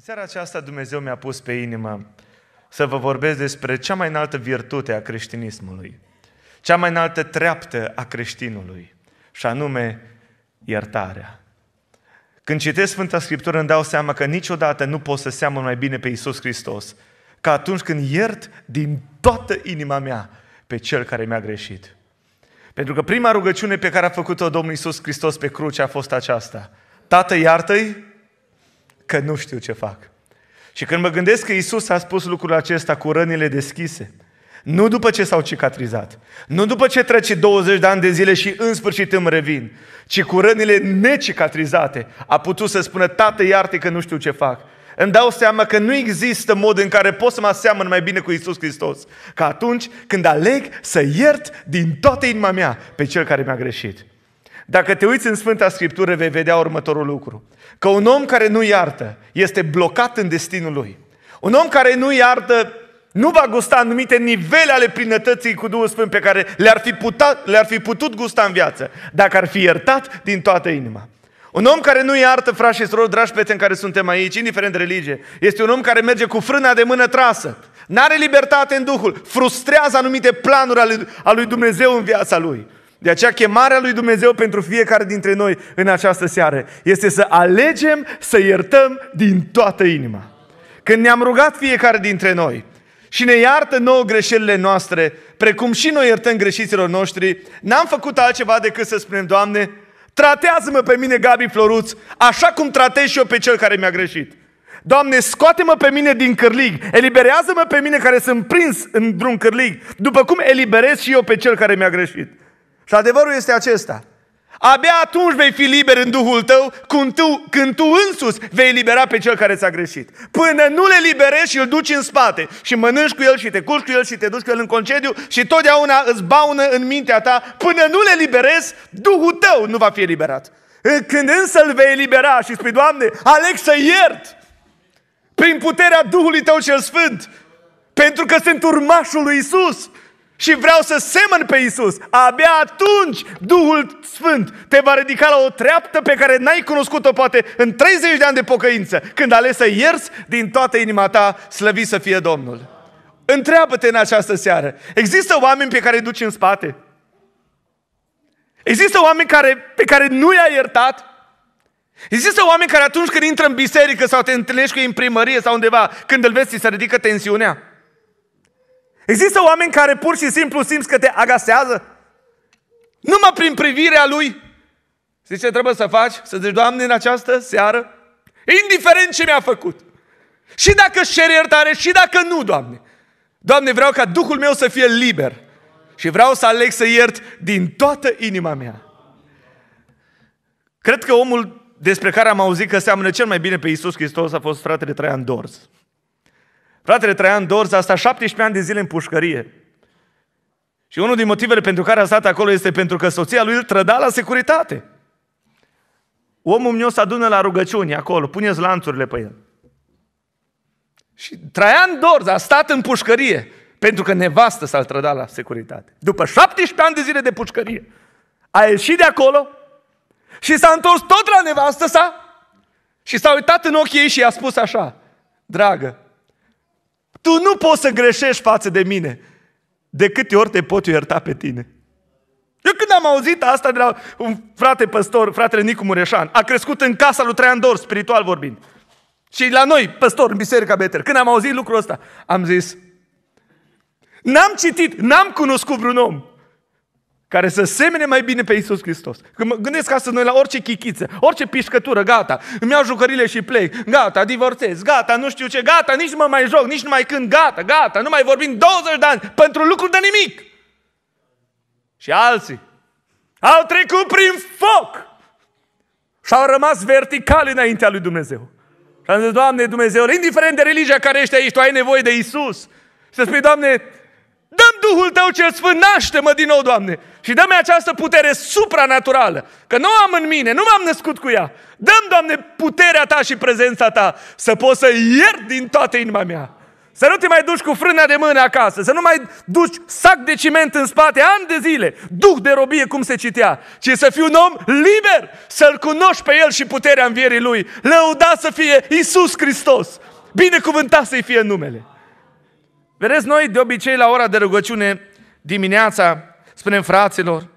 În seara aceasta Dumnezeu mi-a pus pe inimă să vă vorbesc despre cea mai înaltă virtute a creștinismului, cea mai înaltă treaptă a creștinului, și anume iertarea. Când citesc Sfânta Scriptură îmi dau seama că niciodată nu pot să seamăn mai bine pe Iisus Hristos ca atunci când iert din toată inima mea pe Cel care mi-a greșit. Pentru că prima rugăciune pe care a făcut-o Domnul Iisus Hristos pe cruce a fost aceasta. Tată, iartă-i că nu știu ce fac. Și când mă gândesc că Isus a spus lucrul acesta cu rănile deschise, nu după ce s-au cicatrizat, nu după ce trece 20 de ani de zile și în sfârșit îmi revin, ci cu rănile necicatrizate a putut să spună, Tată, iartă că nu știu ce fac. Îmi dau seama că nu există mod în care pot să mă aseamăn mai bine cu Isus Hristos ca atunci când aleg să iert din toată inima mea pe cel care mi-a greșit. Dacă te uiți în Sfânta Scriptură, vei vedea următorul lucru că un om care nu iartă este blocat în destinul lui. Un om care nu iartă nu va gusta anumite nivele ale plinătății cu Duhul Sfânt pe care le-ar fi, putat, le-ar fi putut gusta în viață, dacă ar fi iertat din toată inima. Un om care nu iartă, frați și surori, dragi prieteni care suntem aici, indiferent de religie, este un om care merge cu frâna de mână trasă. N-are libertate în Duhul, frustrează anumite planuri ale lui Dumnezeu în viața lui. De aceea chemarea lui Dumnezeu pentru fiecare dintre noi în această seară este să alegem să iertăm din toată inima. Când ne-am rugat fiecare dintre noi și ne iartă nouă greșelile noastre, precum și noi iertăm greșiților noștri, n-am făcut altceva decât să spunem, Doamne, tratează-mă pe mine, Gabi Floruț, așa cum tratez și eu pe cel care mi-a greșit. Doamne, scoate-mă pe mine din cârlig, eliberează-mă pe mine care sunt prins într-un cârlig, după cum eliberez și eu pe cel care mi-a greșit. Și adevărul este acesta. Abia atunci vei fi liber în Duhul tău când tu, când tu însuți vei libera pe cel care ți-a greșit. Până nu le liberezi, și îl duci în spate și mănânci cu el și te culci cu el și te duci cu el în concediu și totdeauna îți baună în mintea ta. Până nu le liberezi, Duhul tău nu va fi eliberat. Când însă îl vei elibera și spui, Doamne, aleg să iert prin puterea Duhului tău cel Sfânt, pentru că sunt urmașul lui Isus și vreau să semăn pe Isus. Abia atunci Duhul Sfânt te va ridica la o treaptă pe care n-ai cunoscut-o poate în 30 de ani de pocăință, când ales să ierți din toată inima ta, slăvi să fie Domnul. Întreabă-te în această seară, există oameni pe care îi duci în spate? Există oameni care, pe care nu i-ai iertat? Există oameni care atunci când intră în biserică sau te întâlnești cu ei în primărie sau undeva, când îl vezi, se ridică tensiunea? Există oameni care pur și simplu simți că te agasează? Numai prin privirea lui. Știi ce trebuie să faci? Să zici, Doamne, în această seară, indiferent ce mi-a făcut, și dacă își cer iertare, și dacă nu, Doamne. Doamne, vreau ca Duhul meu să fie liber. Și vreau să aleg să iert din toată inima mea. Cred că omul despre care am auzit că seamănă cel mai bine pe Iisus Hristos a fost fratele Traian Dors. Fratele Traian Dorza a stat 17 ani de zile în pușcărie. Și unul din motivele pentru care a stat acolo este pentru că soția lui îl trăda la securitate. Omul meu se adună la rugăciuni acolo, puneți lanțurile pe el. Și Traian Dorza a stat în pușcărie pentru că nevastă s-a trădat la securitate. După 17 ani de zile de pușcărie, a ieșit de acolo și s-a întors tot la nevastă sa și s-a uitat în ochii ei și i-a spus așa, dragă, tu nu poți să greșești față de mine. De câte ori te pot ierta pe tine? Eu când am auzit asta de la un frate păstor, fratele Nicu Mureșan, a crescut în casa lui Traian Dor, spiritual vorbind. Și la noi, păstor, în Biserica Beter, când am auzit lucrul ăsta, am zis, n-am citit, n-am cunoscut vreun om care să semene mai bine pe Isus Hristos. Când mă gândesc asta noi la orice chichiță, orice pișcătură, gata, îmi iau jucările și plec, gata, divorțez, gata, nu știu ce, gata, nici mă mai joc, nici nu mai cânt, gata, gata, nu mai vorbim 20 de ani pentru lucruri de nimic. Și alții au trecut prin foc și au rămas verticali înaintea lui Dumnezeu. Și am zis, Doamne Dumnezeu, indiferent de religia care ești aici, tu ai nevoie de Isus. să spui, Doamne, Duhul Tău cel Sfânt, naște-mă din nou, Doamne! Și dă-mi această putere supranaturală, că nu am în mine, nu m-am născut cu ea. Dăm, Doamne, puterea Ta și prezența Ta să pot să iert din toată inima mea. Să nu te mai duci cu frâna de mână acasă, să nu mai duci sac de ciment în spate ani de zile, duh de robie cum se citea, ci să fii un om liber, să-L cunoști pe El și puterea învierii Lui. Lăuda să fie Isus Hristos, binecuvântat să-i fie numele. Vedeți, noi de obicei la ora de rugăciune dimineața spunem fraților,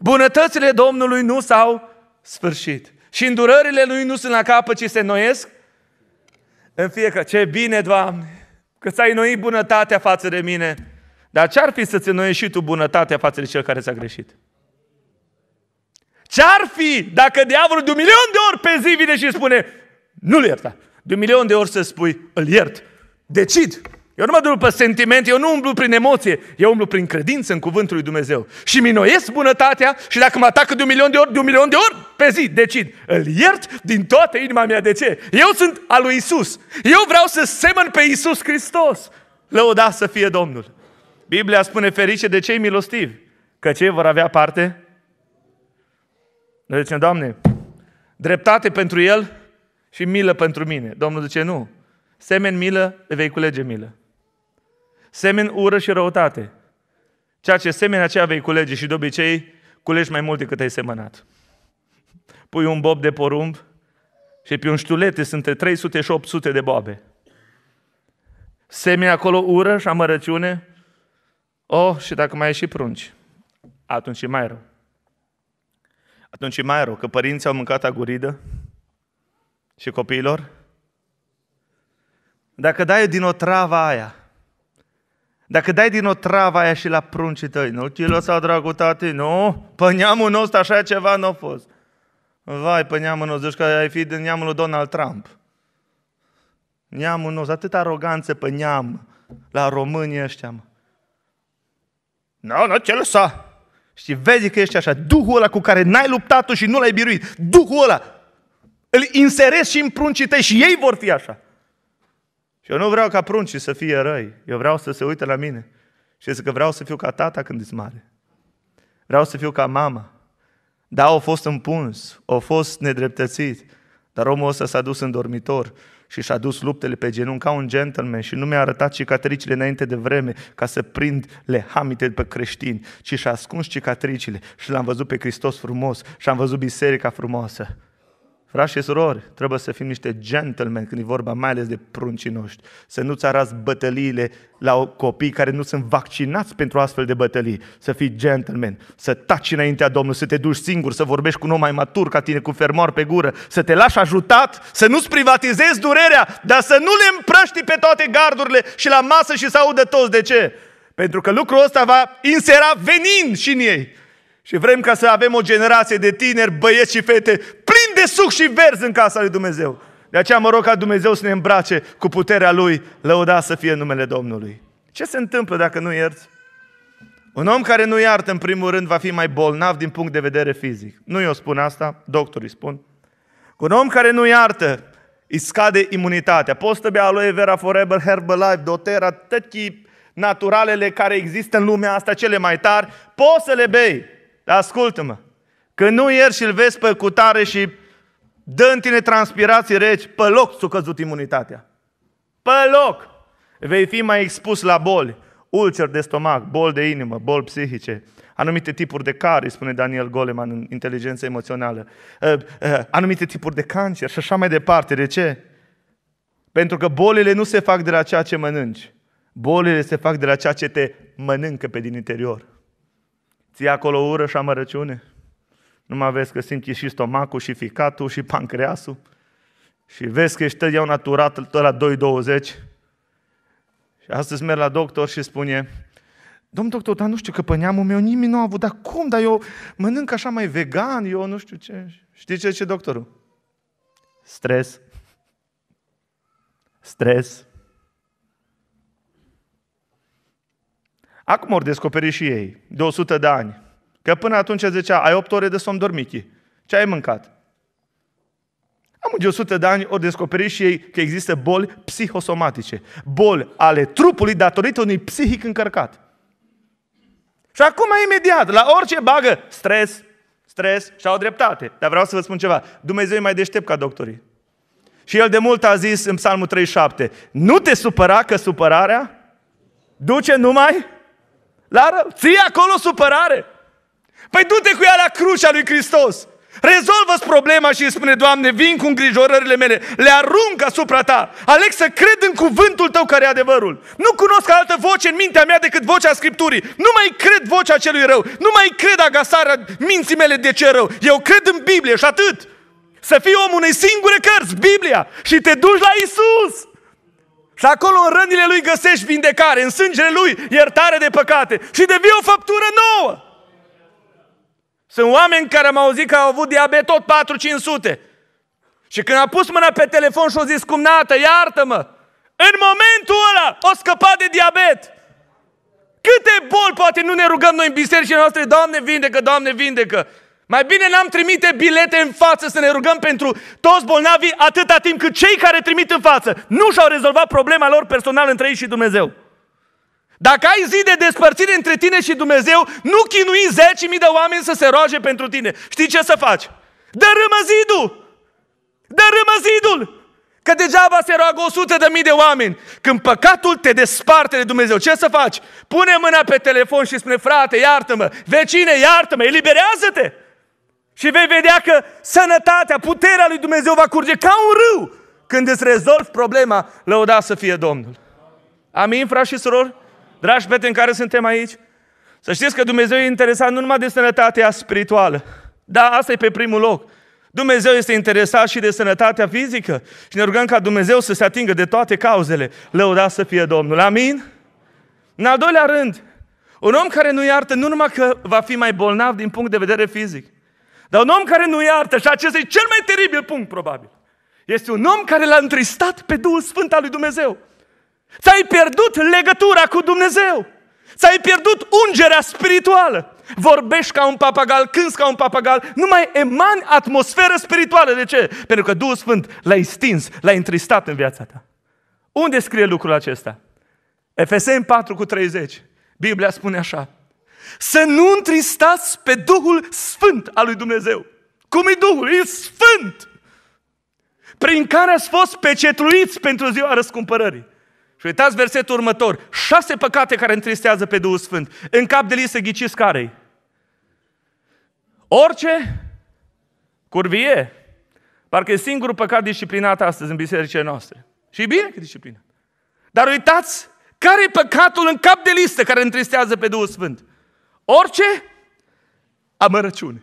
bunătățile Domnului nu s-au sfârșit și îndurările Lui nu sunt la capă, ci se noiesc în fiecare. Ce bine, Doamne, că ți-ai noi bunătatea față de mine. Dar ce-ar fi să-ți noi și tu bunătatea față de cel care s-a greșit? Ce-ar fi dacă diavolul de un milion de ori pe zi vine și spune nu-l ierta. De un milion de ori să spui, îl iert. Decid eu nu mă duc pe sentiment, eu nu umblu prin emoție, eu umblu prin credință în cuvântul lui Dumnezeu. Și minoiesc bunătatea și dacă mă atacă de un milion de ori, de un milion de ori pe zi, decid. Îl iert din toată inima mea. De ce? Eu sunt al lui Isus. Eu vreau să semăn pe Isus Hristos. Lăuda să fie Domnul. Biblia spune ferice de cei milostivi, că cei vor avea parte. Noi zicem, Doamne, dreptate pentru el și milă pentru mine. Domnul zice, nu. Semen milă, vei culege milă. Semin ură și răutate. Ceea ce semeni aceea vei culege și de obicei culegi mai mult decât ai semănat. Pui un bob de porumb și pe un ștulete sunt între 300 și 800 de boabe. Semeni acolo ură și amărăciune. Oh, și dacă mai ai și prunci, atunci e mai rău. Atunci e mai rău că părinții au mâncat aguridă și copiilor. Dacă dai din o travă aia, dacă dai din o travă aia și la pruncii tăi, nu ți lăsa dragul tati, nu? Pe neamul nostru așa ceva nu a fost. Vai, pe neamul nostru, deci că ai fi din neamul lui Donald Trump. Neamul nostru, atâta aroganță pe neam, la românii ăștia, mă. Nu, nu ți lăsa. Și vezi că ești așa, Duhul ăla cu care n-ai luptat tu și nu l-ai biruit, Duhul ăla, îl inserezi și în pruncii tăi și ei vor fi așa. Și eu nu vreau ca pruncii să fie răi. Eu vreau să se uite la mine. Și zic că vreau să fiu ca tata când ești mare. Vreau să fiu ca mama. Da, au fost împuns, au fost nedreptățit, dar omul ăsta s-a dus în dormitor și și-a dus luptele pe genunchi ca un gentleman și nu mi-a arătat cicatricile înainte de vreme ca să prind lehamite pe creștini, ci și-a ascuns cicatricile și l-am văzut pe Hristos frumos și am văzut biserica frumoasă. Frați și surori, trebuie să fim niște gentlemen când e vorba mai ales de pruncii noștri. Să nu-ți arăți bătăliile la copii care nu sunt vaccinați pentru astfel de bătălii. Să fii gentleman, să taci înaintea Domnului, să te duci singur, să vorbești cu un om mai matur ca tine, cu fermoar pe gură, să te lași ajutat, să nu-ți privatizezi durerea, dar să nu le împrăști pe toate gardurile și la masă și să audă toți de ce. Pentru că lucrul ăsta va insera venin și în ei. Și vrem ca să avem o generație de tineri, băieți și fete plini de suc și verzi în casa lui Dumnezeu. De aceea mă rog ca Dumnezeu să ne îmbrace cu puterea Lui, lăuda să fie numele Domnului. Ce se întâmplă dacă nu ierți? Un om care nu iartă, în primul rând, va fi mai bolnav din punct de vedere fizic. Nu eu spun asta, doctorii spun. Un om care nu iartă, îi scade imunitatea. Poți să bea aloe vera forever, Herbalife, dotera, tăchii naturalele care există în lumea asta, cele mai tari, poți să le bei. Dar ascultă-mă, că nu ieri și-l vezi pe cutare și dă în tine transpirații reci, pe loc ți-a căzut imunitatea. Pe loc! Vei fi mai expus la boli, ulcer de stomac, boli de inimă, boli psihice, anumite tipuri de cari, spune Daniel Goleman în inteligența emoțională, eh, eh, anumite tipuri de cancer și așa mai departe. De ce? Pentru că bolile nu se fac de la ceea ce mănânci. Bolile se fac de la ceea ce te mănâncă pe din interior ție acolo ură și amărăciune. Nu mai vezi că simți și stomacul, și ficatul, și pancreasul. Și vezi că ești tăiau naturat tot la 2,20. Și astăzi merg la doctor și spune, domn doctor, dar nu știu că pe neamul meu nimeni nu a avut, dar cum, dar eu mănânc așa mai vegan, eu nu știu ce. Știi ce zice doctorul? Stres. Stres. Acum ori descoperi și ei, de 100 de ani, că până atunci zicea, ai 8 ore de somn dormichi, ce ai mâncat? Am de 100 de ani ori descoperi și ei că există boli psihosomatice, boli ale trupului datorită unui psihic încărcat. Și acum imediat, la orice bagă, stres, stres și au dreptate. Dar vreau să vă spun ceva, Dumnezeu e mai deștept ca doctorii. Și el de mult a zis în Psalmul 37, nu te supăra că supărarea duce numai la rău. Ții acolo supărare. Păi du-te cu ea la crucea lui Hristos. Rezolvă-ți problema și îi spune, Doamne, vin cu îngrijorările mele, le arunc asupra Ta. Aleg să cred în cuvântul Tău care e adevărul. Nu cunosc altă voce în mintea mea decât vocea Scripturii. Nu mai cred vocea celui rău. Nu mai cred agasarea minții mele de ce rău. Eu cred în Biblie și atât. Să fii omul unei singure cărți, Biblia, și te duci la Isus. Și acolo în rănile lui găsești vindecare, în sângele lui iertare de păcate și devii o făptură nouă. Sunt oameni care m-au zis că au avut diabet tot 4-500. Și când a pus mâna pe telefon și a zis, cumnată, iartă-mă, în momentul ăla o scăpa de diabet. Câte boli poate nu ne rugăm noi în bisericile noastre, Doamne vindecă, Doamne vindecă. Mai bine n-am trimite bilete în față să ne rugăm pentru toți bolnavii atâta timp cât cei care trimit în față nu și-au rezolvat problema lor personală între ei și Dumnezeu. Dacă ai zi de despărțire între tine și Dumnezeu, nu chinui zeci mii de oameni să se roage pentru tine. Știi ce să faci? Dărâmă zidul! Dărâmă zidul! Că degeaba se roagă o sută de mii de oameni. Când păcatul te desparte de Dumnezeu, ce să faci? Pune mâna pe telefon și spune, frate, iartă-mă, vecine, iartă-mă, eliberează-te! Și vei vedea că sănătatea, puterea lui Dumnezeu va curge ca un râu când îți rezolvi problema, lăuda să fie Domnul. Amin, frați și surori? Dragi prieteni care suntem aici? Să știți că Dumnezeu e interesat nu numai de sănătatea spirituală. Da, asta e pe primul loc. Dumnezeu este interesat și de sănătatea fizică și ne rugăm ca Dumnezeu să se atingă de toate cauzele. Lăuda să fie Domnul. Amin? În al doilea rând, un om care nu iartă nu numai că va fi mai bolnav din punct de vedere fizic, dar un om care nu iartă, și acesta e cel mai teribil punct, probabil, este un om care l-a întristat pe Duhul Sfânt al lui Dumnezeu. Ți-ai pierdut legătura cu Dumnezeu. Ți-ai pierdut ungerea spirituală. Vorbești ca un papagal, cânți ca un papagal, nu mai emani atmosferă spirituală. De ce? Pentru că Duhul Sfânt l-a stins, l-a întristat în viața ta. Unde scrie lucrul acesta? Efeseni 4 cu 30. Biblia spune așa. Să nu întristați pe Duhul Sfânt al lui Dumnezeu. Cum e Duhul? E Sfânt! Prin care ați fost pecetluiți pentru ziua răscumpărării. Și uitați versetul următor. Șase păcate care întristează pe Duhul Sfânt. În cap de listă ghiciți care Orice curvie. Parcă e singurul păcat disciplinat astăzi în bisericile noastre. Și e bine că disciplinat. Dar uitați care e păcatul în cap de listă care întristează pe Duhul Sfânt orice amărăciune,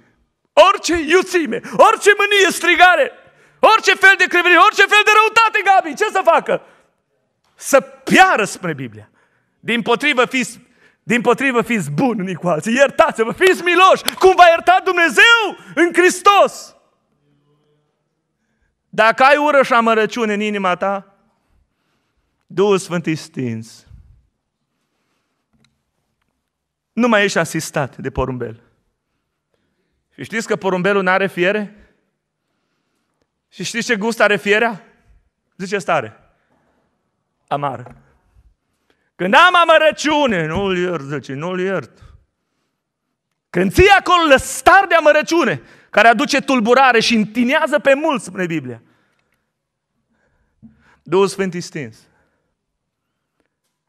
orice iuțime, orice mânie, strigare, orice fel de crivire, orice fel de răutate, Gabi, ce să facă? Să piară spre Biblia. Din potrivă fiți din potrivă, fiți bun unii cu alții. Iertați-vă, fiți miloși, cum v-a iertat Dumnezeu în Hristos. Dacă ai ură și amărăciune în inima ta, Duhul Sfânt stins nu mai ești asistat de porumbel. Și știți că porumbelul nu are fiere? Și știți ce gust are fierea? Zice stare. Amar. Când am amărăciune, nu-l iert, zice, nu-l iert. Când ții acolo lăstar de amărăciune, care aduce tulburare și întinează pe mulți, spune Biblia. Duhul Sfânt stins.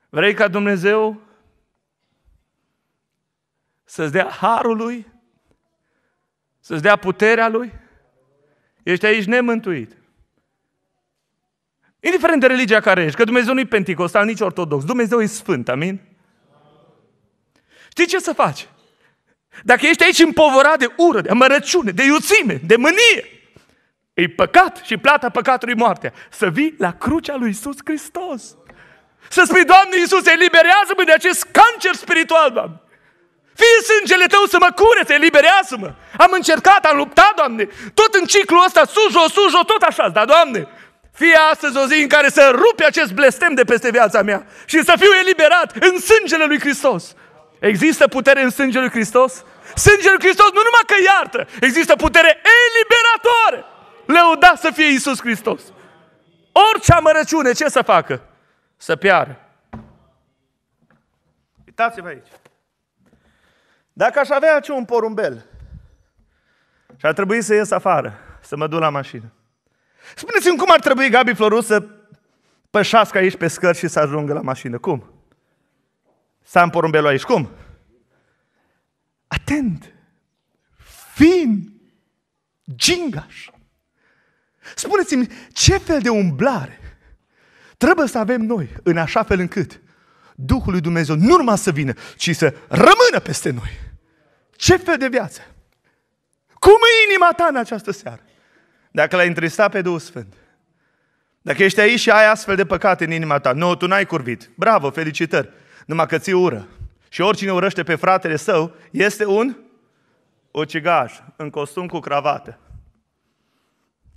Vrei ca Dumnezeu să-ți dea harul lui, să-ți dea puterea lui. Ești aici nemântuit. Indiferent de religia care ești, că Dumnezeu nu-i penticostal, nici ortodox. Dumnezeu e sfânt, amin? Știi ce să faci? Dacă ești aici împovorat de ură, de amărăciune, de iuțime, de mânie, e păcat și plata păcatului moartea. Să vii la crucea lui Isus Hristos. Să spui, Doamne Iisus, eliberează-mă de acest cancer spiritual, Doamne. Fii sângele tău să mă curețe, eliberează-mă! Am încercat, am luptat, Doamne! Tot în ciclul ăsta, sujo, sujo, tot așa, da, Doamne! Fie astăzi o zi în care să rupe acest blestem de peste viața mea și să fiu eliberat în sângele lui Hristos. Există putere în sângele lui Hristos? Sângele lui Hristos nu numai că iartă, există putere eliberatoare. Leuda să fie Isus Hristos. Orice amărăciune, ce să facă? Să piară. Uitați-vă aici. Dacă aș avea ce un porumbel și ar trebui să ies afară, să mă duc la mașină. Spuneți-mi cum ar trebui Gabi Floru să pășească aici pe scări și să ajungă la mașină. Cum? Să am porumbelul aici. Cum? Atent! Fin! Gingaș! Spuneți-mi ce fel de umblare trebuie să avem noi în așa fel încât Duhul lui Dumnezeu nu numai să vină, ci să rămână peste noi. Ce fel de viață? Cum e inima ta în această seară? Dacă l-ai întristat pe Duhul Sfânt, dacă ești aici și ai astfel de păcate în inima ta, nu, tu n-ai curvit. Bravo, felicitări. Numai că ți ură. Și oricine urăște pe fratele său este un ucigaș în costum cu cravată.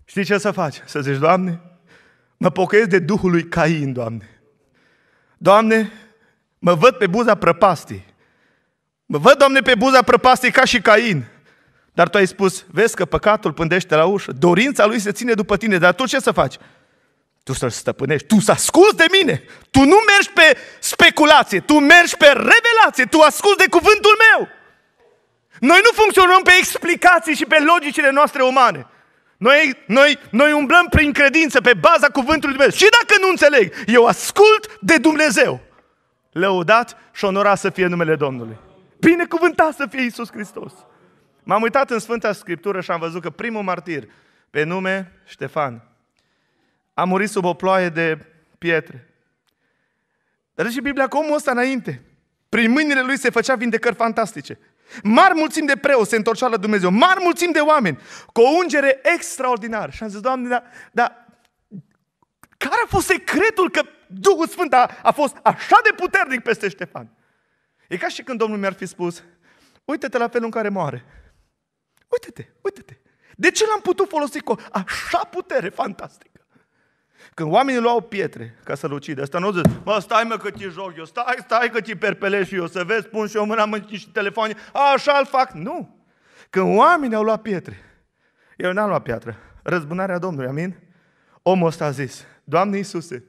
Știi ce să faci? Să zici, Doamne, mă pocăiesc de Duhul lui Cain, Doamne. Doamne, Mă văd pe buza prăpastii. Mă văd, Doamne, pe buza prăpastii ca și Cain. Dar tu ai spus, vezi că păcatul pândește la ușă, dorința lui se ține după tine, dar tu ce să faci? Tu să-l stăpânești, tu să asculți de mine, tu nu mergi pe speculație, tu mergi pe revelație, tu asculți de cuvântul meu. Noi nu funcționăm pe explicații și pe logicile noastre umane. Noi, noi, noi umblăm prin credință, pe baza cuvântului Dumnezeu. Și dacă nu înțeleg, eu ascult de Dumnezeu lăudat și onorat să fie numele Domnului. Binecuvântat să fie Isus Hristos! M-am uitat în Sfânta Scriptură și am văzut că primul martir, pe nume Ștefan, a murit sub o ploaie de pietre. Dar și Biblia că omul ăsta înainte, prin mâinile lui se făcea vindecări fantastice. Mari mulțimi de preoți se întorceau la Dumnezeu, mari mulțimi de oameni, cu o ungere extraordinară. Și am zis, Doamne, dar da, care a fost secretul că Duhul Sfânt a, a fost așa de puternic peste Ștefan. E ca și când Domnul mi-ar fi spus, uite-te la felul în care moare. Uite-te, uite-te. De ce l-am putut folosi cu așa putere fantastică? Când oamenii luau pietre ca să-l ucidă, ăsta nu zice, mă, stai mă că ți joc eu, stai, stai că ți perpelești eu, să vezi, pun și eu mâna în și telefoane, așa îl fac. Nu! Când oamenii au luat pietre, eu n-am luat piatră, răzbunarea Domnului, amin? Omul ăsta a zis, Doamne Iisuse,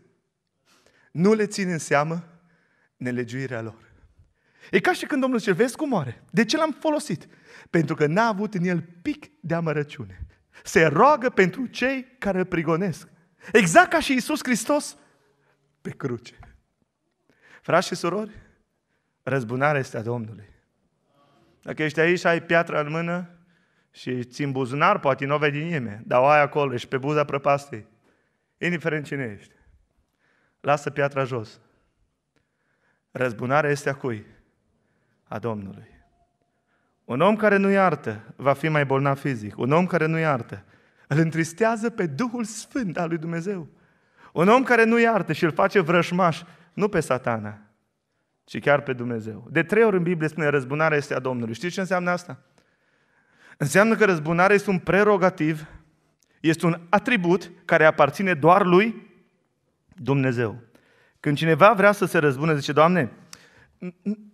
nu le țin în seamă nelegiuirea lor. E ca și când Domnul zice, vezi cum moare. De ce l-am folosit? Pentru că n-a avut în el pic de amărăciune. Se roagă pentru cei care îl prigonesc. Exact ca și Isus Hristos pe cruce. Frați și surori, răzbunarea este a Domnului. Dacă ești aici, ai piatra în mână și țin buzunar, poate nu o vei din nimeni, dar o ai acolo, și pe buza prăpastei, indiferent cine ești lasă piatra jos. Răzbunarea este a cui? A Domnului. Un om care nu iartă va fi mai bolnav fizic. Un om care nu iartă îl întristează pe Duhul Sfânt al lui Dumnezeu. Un om care nu iartă și îl face vrășmaș, nu pe satana, ci chiar pe Dumnezeu. De trei ori în Biblie spune răzbunarea este a Domnului. Știți ce înseamnă asta? Înseamnă că răzbunarea este un prerogativ, este un atribut care aparține doar lui Dumnezeu. Când cineva vrea să se răzbune, zice, Doamne,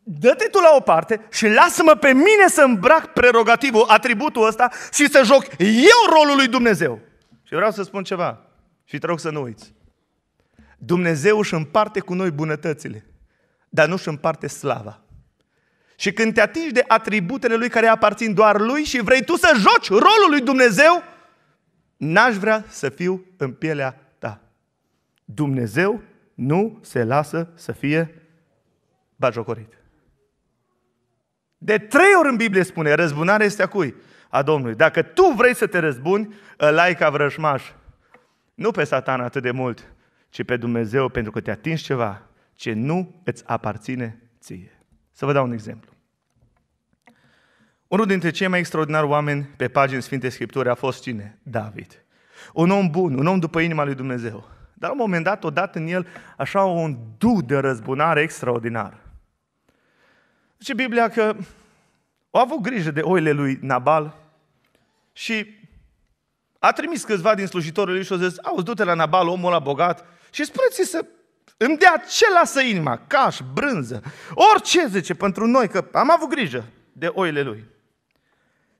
dă-te tu la o parte și lasă-mă pe mine să îmbrac prerogativul, atributul ăsta și să joc eu rolul lui Dumnezeu. Și vreau să spun ceva și te rog să nu uiți. Dumnezeu își împarte cu noi bunătățile, dar nu își împarte slava. Și când te atingi de atributele Lui care aparțin doar Lui și vrei tu să joci rolul lui Dumnezeu, n-aș vrea să fiu în pielea Dumnezeu nu se lasă să fie bajocorit. De trei ori în Biblie spune, răzbunarea este a cui? A Domnului. Dacă tu vrei să te răzbuni, ai ca vrăjmaș. Nu pe satan atât de mult, ci pe Dumnezeu, pentru că te atingi ceva ce nu îți aparține ție. Să vă dau un exemplu. Unul dintre cei mai extraordinari oameni pe pagini Sfinte Scripturi a fost cine? David. Un om bun, un om după inima lui Dumnezeu. Dar la un moment dat, odată în el, așa un du de răzbunare extraordinar. Zice Biblia că au avut grijă de oile lui Nabal și a trimis câțiva din slujitorul lui și au zis, auzi, du-te la Nabal, omul ăla bogat, și spuneți să îmi dea ce lasă inima, caș, brânză, orice, zice, pentru noi, că am avut grijă de oile lui.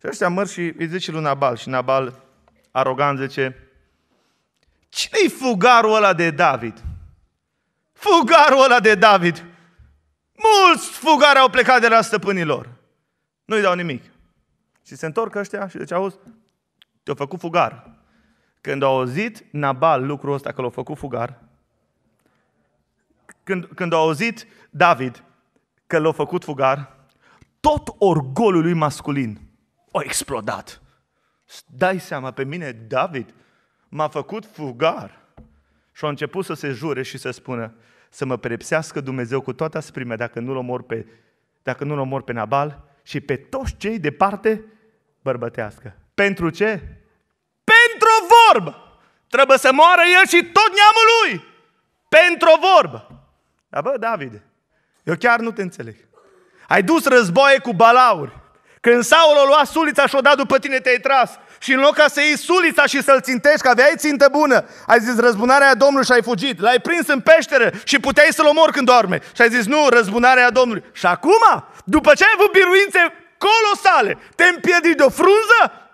Și ăștia măr și îi zice lui Nabal și Nabal, arogant, zice, Cine-i fugarul ăla de David? Fugarul ăla de David. Mulți fugari au plecat de la stăpânilor. Nu-i dau nimic. Și se întorc ăștia și deci auzi, te-au făcut fugar. Când au auzit Nabal lucrul ăsta că l-au făcut fugar, când, când au auzit David că l-a făcut fugar, tot orgolul lui masculin a explodat. Dai seama pe mine, David, m-a făcut fugar. Și a început să se jure și să spună, să mă pedepsească Dumnezeu cu toată asprimea dacă nu-l omor pe, dacă nu-l omor pe Nabal și pe toți cei de parte bărbătească. Pentru ce? Pentru o vorbă! Trebuie să moară el și tot neamul lui! Pentru o vorbă! Dar bă, David, eu chiar nu te înțeleg. Ai dus războaie cu balauri. Când Saul o lua sulița și o da după tine, te-ai tras. Și în loc ca să iei sulița și să-l țintești, că aveai țintă bună, ai zis răzbunarea a Domnului și ai fugit. L-ai prins în peșteră și puteai să-l omori când doarme. Și ai zis, nu, răzbunarea a Domnului. Și acum, după ce ai avut biruințe colosale, te împiedi de o frunză?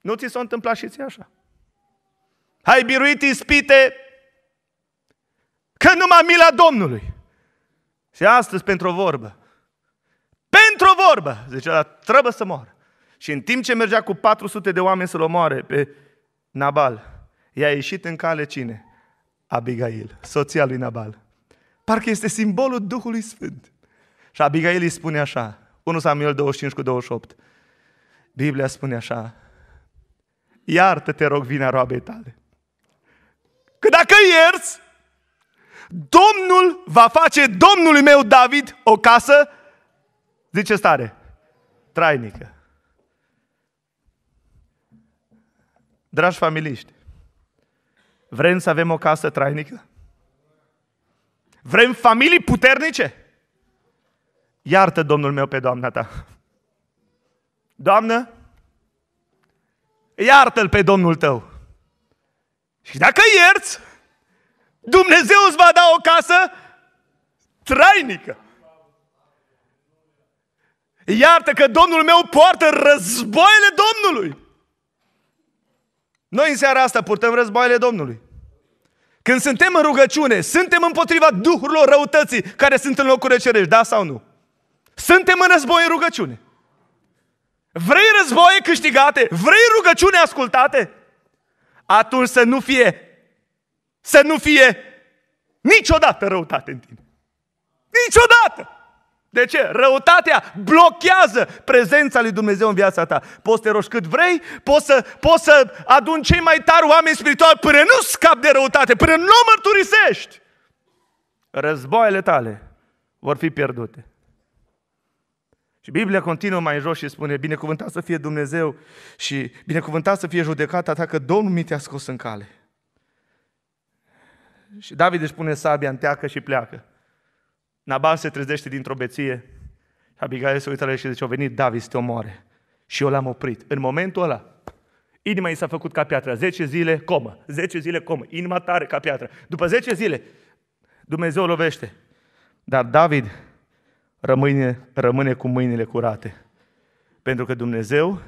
Nu ți s-a întâmplat și ție așa? Ai biruit ispite că numai mila Domnului. Și astăzi pentru o vorbă. Pentru o vorbă, zicea, trebuie să moară. Și în timp ce mergea cu 400 de oameni să-l omoare pe Nabal, i-a ieșit în cale cine? Abigail, soția lui Nabal. Parcă este simbolul Duhului Sfânt. Și Abigail îi spune așa, 1 Samuel 25 cu 28. Biblia spune așa, iartă-te rog vina roabei tale. Că dacă ierți, Domnul va face Domnului meu David o casă, zice stare, trainică. Dragi familiști, vrem să avem o casă trainică? Vrem familii puternice? Iartă, Domnul meu, pe doamna ta. Doamnă, iartă-l pe Domnul tău. Și dacă ierți, Dumnezeu îți va da o casă trainică. Iartă că Domnul meu poartă războaiele Domnului. Noi în seara asta purtăm războaiele Domnului. Când suntem în rugăciune, suntem împotriva duhurilor răutății care sunt în locurile cerești, da sau nu? Suntem în război în rugăciune. Vrei războaie câștigate? Vrei rugăciune ascultate? Atunci să nu fie, să nu fie niciodată răutate în tine. Niciodată! De ce? Răutatea blochează prezența lui Dumnezeu în viața ta. Poți să te roși cât vrei, poți să, poți să adun cei mai tari oameni spirituali până nu scap de răutate, până nu mărturisești. Războaiele tale vor fi pierdute. Și Biblia continuă mai jos și spune, binecuvântat să fie Dumnezeu și binecuvântat să fie judecata ta, că Domnul mi te-a scos în cale. Și David își pune sabia în teacă și pleacă. Nabal se trezește dintr-o beție și Abigail se uită la el și zice, a venit David să te omoare. Și eu l-am oprit. În momentul ăla, inima i s-a făcut ca piatră. 10 zile comă, 10 zile comă, inima tare ca piatră. După 10 zile, Dumnezeu lovește. Dar David rămâne, rămâne cu mâinile curate. Pentru că Dumnezeu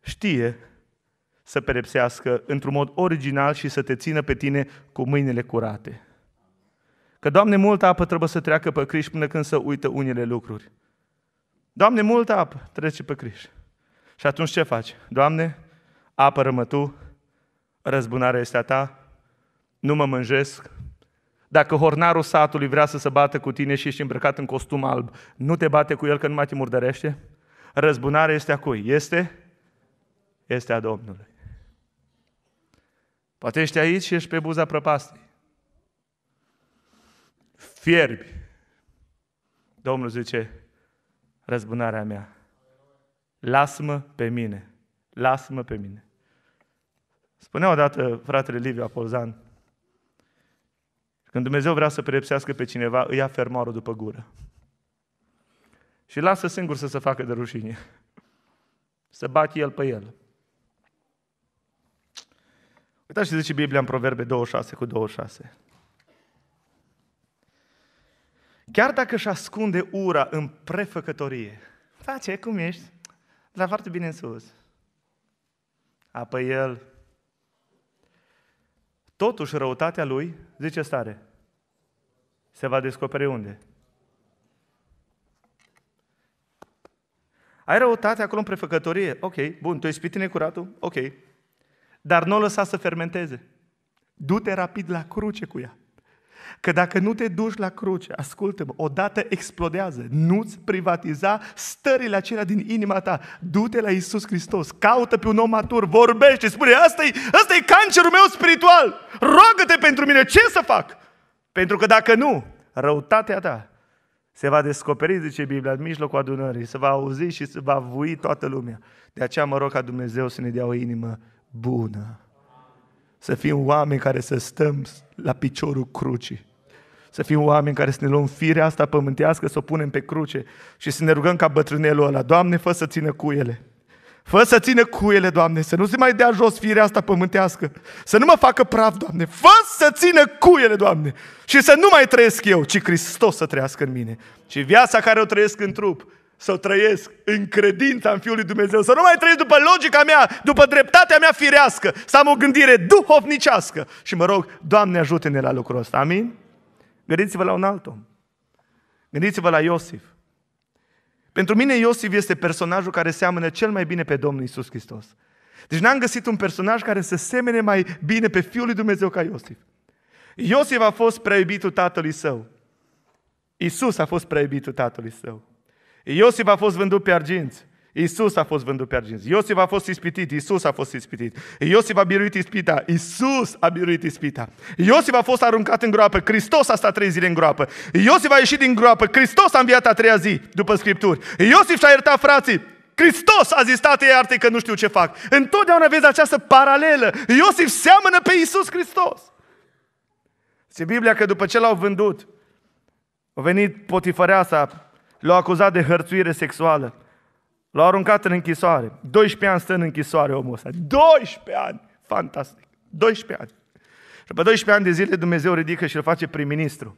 știe să perepsească într-un mod original și să te țină pe tine cu mâinile curate. Că, Doamne, multă apă trebuie să treacă pe criș până când să uită unele lucruri. Doamne, multă apă trece pe criș. Și atunci ce faci? Doamne, apă rămă Tu, răzbunarea este a Ta, nu mă mânjesc. Dacă hornarul satului vrea să se bată cu tine și ești îmbrăcat în costum alb, nu te bate cu el că nu mai te murdărește? Răzbunarea este a cui? Este? Este a Domnului. Poate ești aici și ești pe buza prăpastei fierbi. Domnul zice, răzbunarea mea, lasă-mă pe mine, lasă-mă pe mine. Spunea odată fratele Liviu Apolzan, când Dumnezeu vrea să pedepsească pe cineva, îi ia fermoarul după gură. Și lasă singur să se facă de rușine. Să bat el pe el. Uitați ce zice Biblia în Proverbe 26 cu 26. Chiar dacă își ascunde ura în prefăcătorie, face cum ești, dar foarte bine în sus. Apă el. Totuși, răutatea lui, zice stare, se va descoperi unde? Ai răutate acolo în prefăcătorie? Ok, bun, tu ești spitine curatul? Ok. Dar nu o lăsa să fermenteze. Du-te rapid la cruce cu ea. Că dacă nu te duci la cruce, ascultă-mă, odată explodează. Nu-ți privatiza stările acelea din inima ta. Du-te la Isus Hristos, caută pe un om matur, vorbește, spune, asta e asta e cancerul meu spiritual, roagă-te pentru mine, ce să fac? Pentru că dacă nu, răutatea ta se va descoperi, zice Biblia, în mijlocul adunării, se va auzi și se va vui toată lumea. De aceea mă rog ca Dumnezeu să ne dea o inimă bună. Să fim oameni care să stăm la piciorul crucii. Să fim oameni care să ne luăm firea asta pământească, să o punem pe cruce și să ne rugăm ca bătrânelul ăla, Doamne, fă să țină cuiele. Fă să țină cuiele, Doamne, să nu se mai dea jos firea asta pământească. Să nu mă facă praf, Doamne. Fă să țină cuiele, Doamne. Și să nu mai trăiesc eu, ci Hristos să trăiască în mine. Și viața care o trăiesc în trup, să trăiesc în credința în Fiul lui Dumnezeu, să nu mai trăiesc după logica mea, după dreptatea mea firească, să am o gândire duhovnicească. Și mă rog, Doamne ajută-ne la lucrul ăsta, amin? Gândiți-vă la un alt om. Gândiți-vă la Iosif. Pentru mine Iosif este personajul care seamănă cel mai bine pe Domnul Isus Hristos. Deci n-am găsit un personaj care să semene mai bine pe Fiul lui Dumnezeu ca Iosif. Iosif a fost prea tatălui său. Isus a fost prea tatălui său. Iosif a fost vândut pe argint. Isus a fost vândut pe argint. Iosif a fost ispitit, Isus a fost ispitit. Iosif a biruit ispita, Isus a biruit ispita. Iosif a fost aruncat în groapă, Hristos a stat trei zile în groapă. Iosif a ieșit din groapă, Hristos a înviat a treia zi, după Scripturi. Iosif și-a iertat frații, Hristos a zis, tate, iartă că nu știu ce fac. Întotdeauna vezi această paralelă. Iosif seamănă pe Isus Hristos. Se Biblia că după ce l-au vândut, a venit potifăreasa l-au acuzat de hărțuire sexuală. L-au aruncat în închisoare. 12 ani stă în închisoare omul ăsta. 12 ani! Fantastic! 12 ani! Și după 12 ani de zile Dumnezeu ridică și îl face prim-ministru.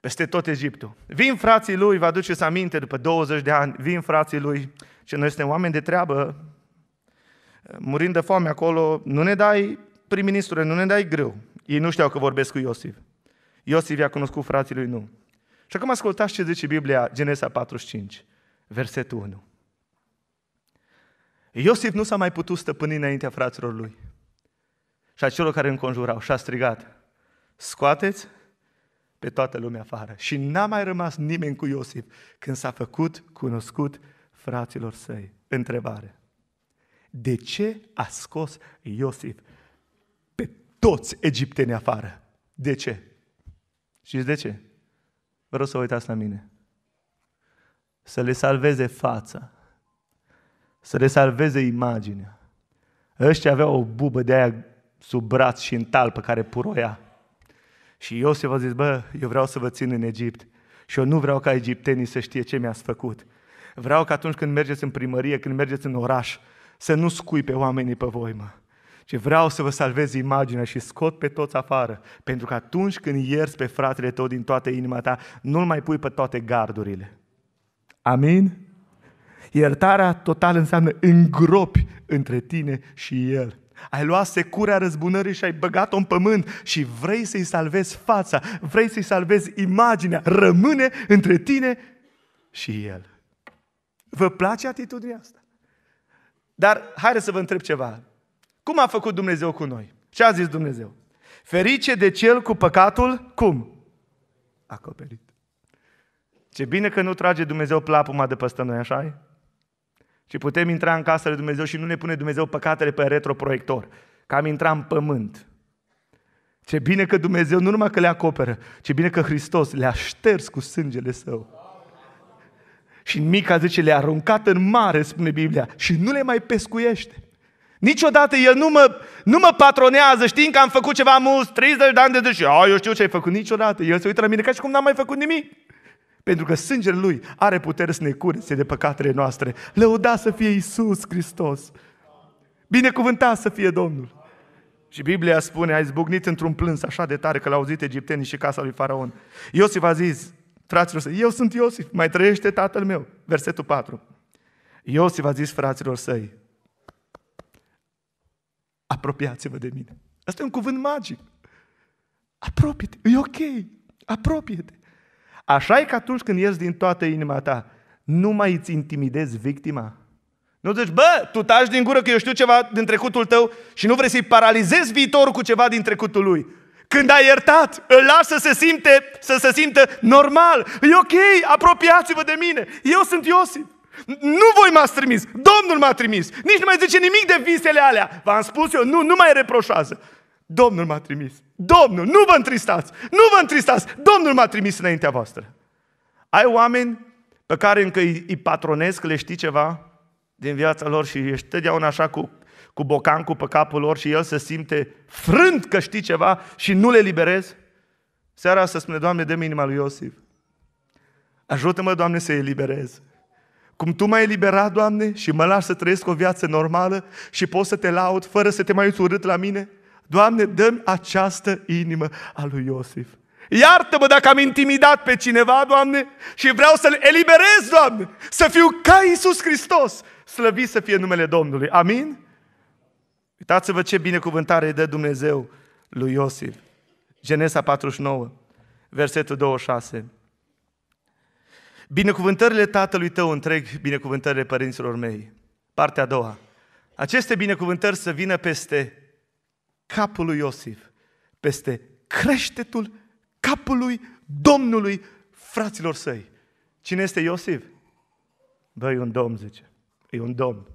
Peste tot Egiptul. Vin frații lui, vă aduceți aminte, după 20 de ani, vin frații lui și noi suntem oameni de treabă, murind de foame acolo, nu ne dai prim-ministru, nu ne dai greu. Ei nu știau că vorbesc cu Iosif. Iosif i-a cunoscut frații lui, nu. Și acum ascultați ce zice Biblia, Genesa 45, versetul 1. Iosif nu s-a mai putut stăpâni înaintea fraților lui și a celor care îl înconjurau și a strigat, scoateți pe toată lumea afară. Și n-a mai rămas nimeni cu Iosif când s-a făcut cunoscut fraților săi. Întrebare. De ce a scos Iosif pe toți egiptenii afară? De ce? Și de ce? Vă rog să vă uitați la mine. Să le salveze fața. Să le salveze imaginea. Ăștia aveau o bubă de aia sub braț și în talpă care puroia. Și Iosif a zis, bă, eu vreau să vă țin în Egipt. Și eu nu vreau ca egiptenii să știe ce mi-ați făcut. Vreau că atunci când mergeți în primărie, când mergeți în oraș, să nu scui pe oamenii pe voi, mă. Ce vreau să vă salvez imaginea și scot pe toți afară, pentru că atunci când ierți pe fratele tău din toată inima ta, nu-l mai pui pe toate gardurile. Amin? Iertarea totală înseamnă îngropi între tine și el. Ai luat securea răzbunării și ai băgat-o în pământ și vrei să-i salvezi fața, vrei să-i salvezi imaginea. Rămâne între tine și el. Vă place atitudinea asta? Dar haideți să vă întreb ceva. Cum a făcut Dumnezeu cu noi? Ce a zis Dumnezeu? Ferice de cel cu păcatul, cum? Acoperit. Ce bine că nu trage Dumnezeu plapuma de păstă noi, așa -i? Și putem intra în casa lui Dumnezeu și nu ne pune Dumnezeu păcatele pe retroproiector. Că am intrat în pământ. Ce bine că Dumnezeu nu numai că le acoperă, ce bine că Hristos le-a șters cu sângele său. Și în mica zice, le-a aruncat în mare, spune Biblia, și nu le mai pescuiește. Niciodată el nu mă, nu mă patronează, știind că am făcut ceva mult, 30 de ani de zi și eu știu ce ai făcut niciodată. El se uită la mine ca și cum n-am mai făcut nimic. Pentru că sângele Lui are putere să ne curețe de păcatele noastre. Lăuda să fie Isus Hristos. Binecuvântat să fie Domnul. Și Biblia spune, ai zbucnit într-un plâns așa de tare că l-au auzit egiptenii și casa lui Faraon. Iosif a zis, fraților, săi, eu sunt Iosif, mai trăiește tatăl meu. Versetul 4. Iosif a zis fraților săi, apropiați-vă de mine. Asta e un cuvânt magic. Apropie-te, e ok, apropie-te. Așa e că atunci când ieși din toată inima ta, nu mai îți intimidezi victima. Nu zici, bă, tu taci din gură că eu știu ceva din trecutul tău și nu vrei să-i paralizezi viitorul cu ceva din trecutul lui. Când ai iertat, îl lași să se simte, să se simtă normal. E ok, apropiați-vă de mine. Eu sunt Iosif. Nu voi m-ați trimis, Domnul m-a trimis. Nici nu mai zice nimic de visele alea. V-am spus eu, nu, nu mai reproșează. Domnul m-a trimis. Domnul, nu vă întristați, nu vă întristați. Domnul m-a trimis înaintea voastră. Ai oameni pe care încă îi, patronesc, le știi ceva din viața lor și ești totdeauna așa cu, cu bocancul pe capul lor și el se simte frânt că știi ceva și nu le liberezi? Seara să spune, Doamne, dă-mi inima lui Iosif. Ajută-mă, Doamne, să-i eliberez. Cum Tu m-ai eliberat, Doamne, și mă lași să trăiesc o viață normală și pot să Te laud fără să Te mai uiți urât la mine, Doamne, dă-mi această inimă a lui Iosif. Iartă-mă dacă am intimidat pe cineva, Doamne, și vreau să-l eliberez, Doamne, să fiu ca Iisus Hristos, slăvit să fie numele Domnului. Amin? Uitați-vă ce binecuvântare dă Dumnezeu lui Iosif. Genesa 49, versetul 26. Binecuvântările tatălui tău întreg, binecuvântările părinților mei. Partea a doua. Aceste binecuvântări să vină peste capul lui Iosif, peste creștetul capului Domnului fraților săi. Cine este Iosif? Bă, e un domn, zice. E un domn.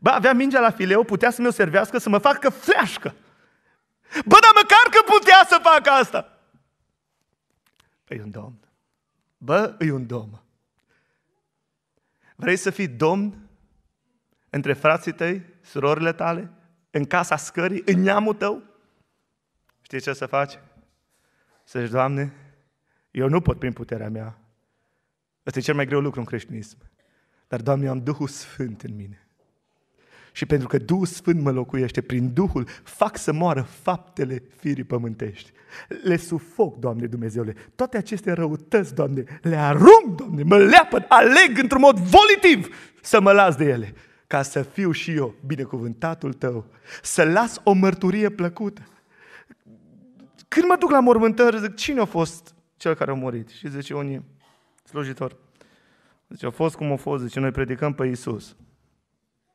Bă, avea mingea la fileu, putea să mi-o servească, să mă facă fleașcă. Bă, dar măcar că putea să facă asta. Păi e un domn. Bă, e un domn. Vrei să fii domn între frații tăi, surorile tale, în casa scării, în neamul tău? Știi ce să faci? Să zici, Doamne, eu nu pot prin puterea mea. Ăsta e cel mai greu lucru în creștinism. Dar, Doamne, eu am Duhul Sfânt în mine. Și pentru că Duhul Sfânt mă locuiește prin Duhul, fac să moară faptele firii pământești. Le sufoc, Doamne Dumnezeule, toate aceste răutăți, Doamne, le arunc, Doamne, mă leapă, aleg într-un mod volitiv să mă las de ele, ca să fiu și eu binecuvântatul Tău, să las o mărturie plăcută. Când mă duc la mormântări, zic, cine a fost cel care a murit? Și zice unii, slujitor, zice, a fost cum a fost, zice, noi predicăm pe Iisus.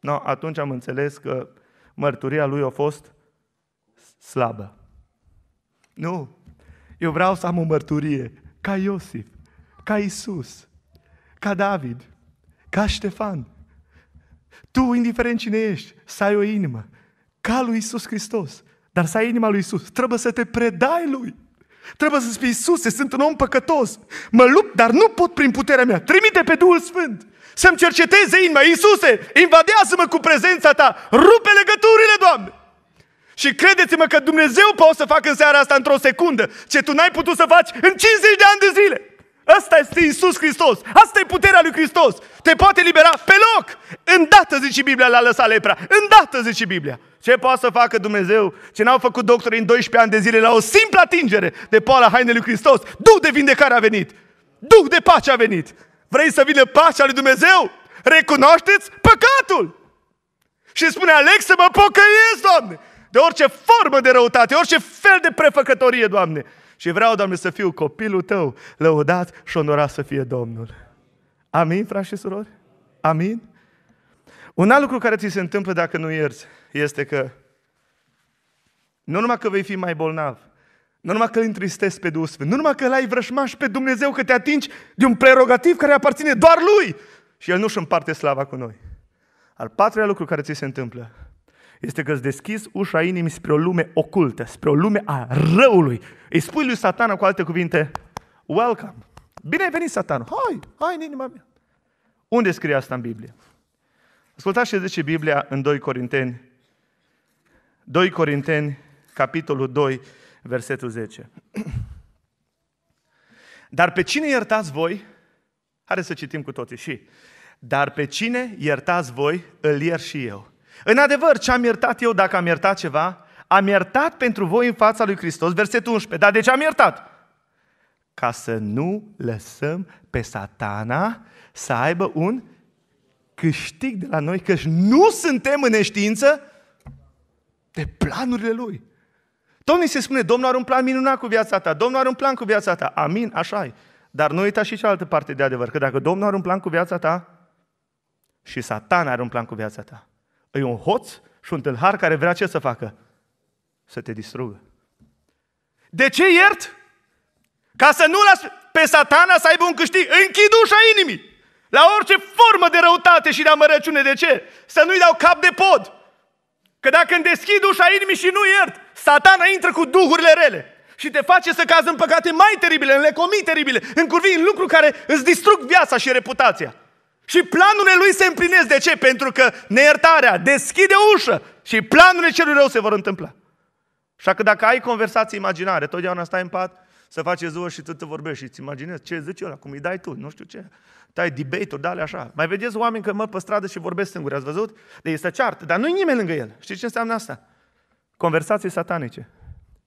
No, atunci am înțeles că mărturia lui a fost slabă. Nu, eu vreau să am o mărturie ca Iosif, ca Isus, ca David, ca Ștefan. Tu, indiferent cine ești, să ai o inimă ca lui Isus Hristos, dar să ai inima lui Isus. Trebuie să te predai lui. Trebuie să spui, Iisuse, sunt un om păcătos. Mă lupt, dar nu pot prin puterea mea. Trimite pe Duhul Sfânt să-mi cerceteze inima. Iisuse, invadează-mă cu prezența ta. Rupe legăturile, Doamne! Și credeți-mă că Dumnezeu poate să facă în seara asta într-o secundă ce tu n-ai putut să faci în 50 de ani de zile. Asta este Iisus Hristos. Asta e puterea lui Hristos. Te poate libera pe loc. Îndată, zice Biblia, l-a lăsat lepra. Îndată, zice Biblia. Ce poate să facă Dumnezeu? Ce n-au făcut doctorii în 12 ani de zile la o simplă atingere de poala hainei lui Hristos? Duh de vindecare a venit! Duh de pace a venit! Vrei să vină pacea lui Dumnezeu? Recunoașteți păcatul! Și spune, Alex, să mă pocăiesc, Doamne! De orice formă de răutate, orice fel de prefăcătorie, Doamne! Și vreau, Doamne, să fiu copilul Tău, lăudat și onorat să fie Domnul. Amin, frați și surori? Amin? Un alt lucru care ți se întâmplă dacă nu ierți este că nu numai că vei fi mai bolnav, nu numai că îl întristezi pe Duhul Sfânt, nu numai că îl ai vrășmaș pe Dumnezeu că te atingi de un prerogativ care aparține doar Lui și El nu-și împarte slava cu noi. Al patrulea lucru care ți se întâmplă este că îți deschizi ușa inimii spre o lume ocultă, spre o lume a răului. Îi spui lui satana cu alte cuvinte, welcome, bine ai venit satana, hai, hai în inima mea. Unde scrie asta în Biblie? Ascultați ce zice Biblia în 2 Corinteni. 2 Corinteni, capitolul 2, versetul 10. Dar pe cine iertați voi? Haideți să citim cu toții și. Dar pe cine iertați voi, îl iert și eu. În adevăr, ce am iertat eu, dacă am iertat ceva, am iertat pentru voi în fața lui Hristos, versetul 11. Dar de ce am iertat? Ca să nu lăsăm pe satana să aibă un câștig de la noi, că nu suntem în neștiință de planurile Lui. Domnul se spune, Domnul are un plan minunat cu viața ta, Domnul are un plan cu viața ta. Amin, așa e. Dar nu uita și cealaltă parte de adevăr, că dacă Domnul are un plan cu viața ta și satan are un plan cu viața ta, e un hoț și un tâlhar care vrea ce să facă? Să te distrugă. De ce iert? Ca să nu las pe satana să aibă un câștig. Închid ușa inimii. La orice formă de răutate și de amărăciune. De ce? Să nu-i dau cap de pod. Că dacă îmi deschid ușa inimii și nu iert, satana intră cu duhurile rele și te face să cazi în păcate mai teribile, în lecomii teribile, în curvii, în lucruri care îți distrug viața și reputația. Și planurile lui se împlinesc. De ce? Pentru că neiertarea deschide ușă și planurile celui rău se vor întâmpla. Așa că dacă ai conversații imaginare, totdeauna stai în pat, să faceți zor și tot te vorbești și îți imaginezi ce zice ăla, cum îi dai tu, nu știu ce. Tai debate-uri, dale așa. Mai vedeți oameni că mă pe stradă și vorbesc singuri, ați văzut? De este ceartă, dar nu-i nimeni lângă el. Știți ce înseamnă asta? Conversații satanice.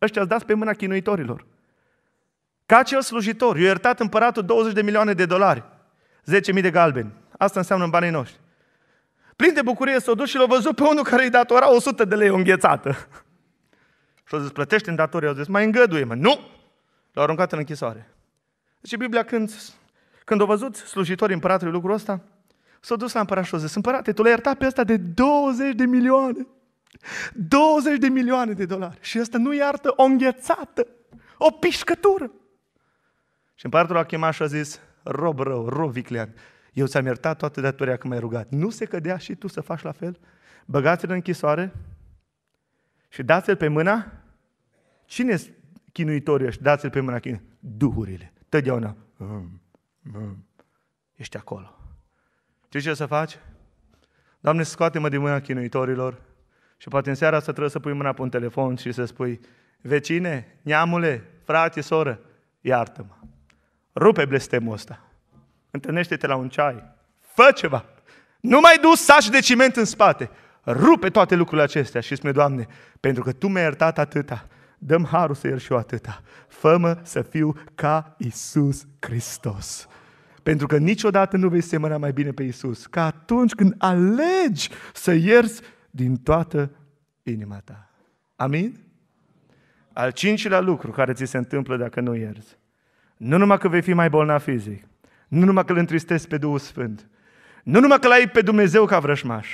Ăștia îți dați pe mâna chinuitorilor. Ca acel slujitor, i-a iertat împăratul 20 de milioane de dolari, 10.000 de galbeni. Asta înseamnă în banii noștri. Plin de bucurie s-a dus și l-a văzut pe unul care îi datora 100 de lei înghețată. Și a zis, plătește în datorie. Au zis, mai îngăduie, mă. Nu! L-au aruncat în închisoare. Deci Biblia când, când au văzut slujitorii împăratului lucrul ăsta, s-au dus la împărat și au zis, împărate, tu l-ai iertat pe ăsta de 20 de milioane. 20 de milioane de dolari. Și ăsta nu iartă o înghețată, o pișcătură. Și împăratul a chemat și a zis, rob rău, rob viclean, eu ți-am iertat toată datoria că m-ai rugat. Nu se cădea și tu să faci la fel? Băgați-l în închisoare și dați-l pe mâna. Cine chinuitori ești, dați-l pe mâna chinu. Duhurile, tădeauna, mm, mm, ești acolo. Ce ce să faci? Doamne, scoate-mă din mâna chinuitorilor și poate în seara asta trebuie să pui mâna pe un telefon și să spui, vecine, neamule, frate, soră, iartă-mă. Rupe blestemul ăsta. Întâlnește-te la un ceai. Fă ceva. Nu mai du saci de ciment în spate. Rupe toate lucrurile acestea și spune, Doamne, pentru că Tu mi-ai iertat atâta, Dăm harul să și eu atâta. Fămă să fiu ca Isus Hristos. Pentru că niciodată nu vei semăna mai bine pe Isus, ca atunci când alegi să ierți din toată inima ta. Amin? Al cincilea lucru care ți se întâmplă dacă nu ierzi, Nu numai că vei fi mai bolnav fizic, nu numai că îl întristezi pe Duhul Sfânt, nu numai că l-ai pe Dumnezeu ca vrășmaș,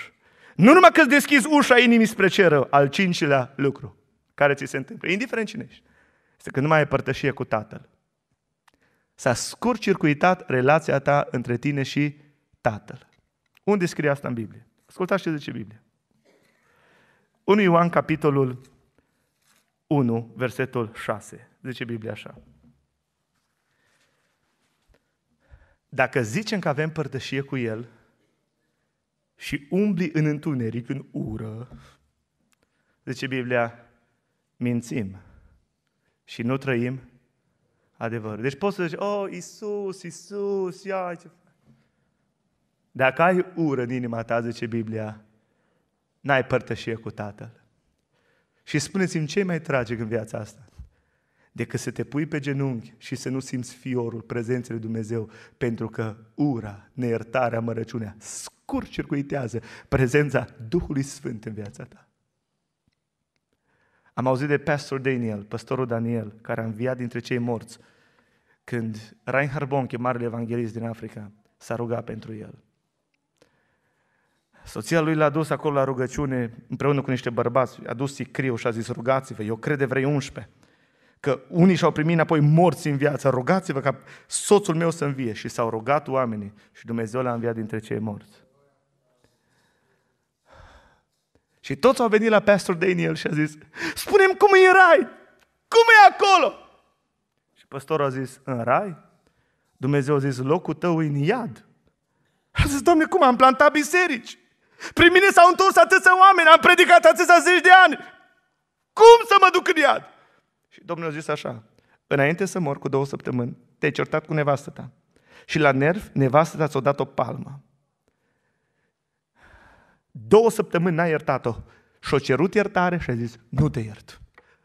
nu numai că îți deschizi ușa inimii spre cer, al cincilea lucru care ți se întâmplă, indiferent cine ești. Este că nu mai ai părtășie cu Tatăl. S-a scurt-circuitat relația ta între tine și Tatăl. Unde scrie asta în Biblie? Ascultați ce zice Biblia. 1 Ioan, capitolul 1, versetul 6. Zice Biblia așa. Dacă zicem că avem părtășie cu El și umbli în întuneric, în ură, zice Biblia, mințim și nu trăim adevărul. Deci poți să zici, oh, Isus, Isus, ia ce Dacă ai ură în inima ta, zice Biblia, n-ai părtășie cu Tatăl. Și spuneți-mi ce mai tragic în viața asta? Decât să te pui pe genunchi și să nu simți fiorul prezenței lui Dumnezeu, pentru că ura, neiertarea, mărăciunea scurt circuitează prezența Duhului Sfânt în viața ta. Am auzit de pastor Daniel, pastorul Daniel, care a înviat dintre cei morți, când Reinhard Bonke, marele evanghelist din Africa, s-a rugat pentru el. Soția lui l-a dus acolo la rugăciune împreună cu niște bărbați, a dus sicriu și a zis, rugați-vă, eu cred vrei 11, că unii și-au primit înapoi morți în viață, rugați-vă ca soțul meu să învie. Și s-au rugat oamenii și Dumnezeu l-a înviat dintre cei morți. Și toți au venit la pastor Daniel și a zis, spunem cum e în rai, cum e acolo? Și pastorul a zis, în rai? Dumnezeu a zis, locul tău e în iad. A zis, Doamne, cum am plantat biserici? Prin mine s-au întors atâția oameni, am predicat atâția zeci de ani. Cum să mă duc în iad? Și Domnul a zis așa, înainte să mor cu două săptămâni, te-ai certat cu nevastă ta. Și la nerv, nevastă ta ți-a dat o palmă. Două săptămâni n-a iertat-o. Și-a cerut iertare și a zis, nu te iert.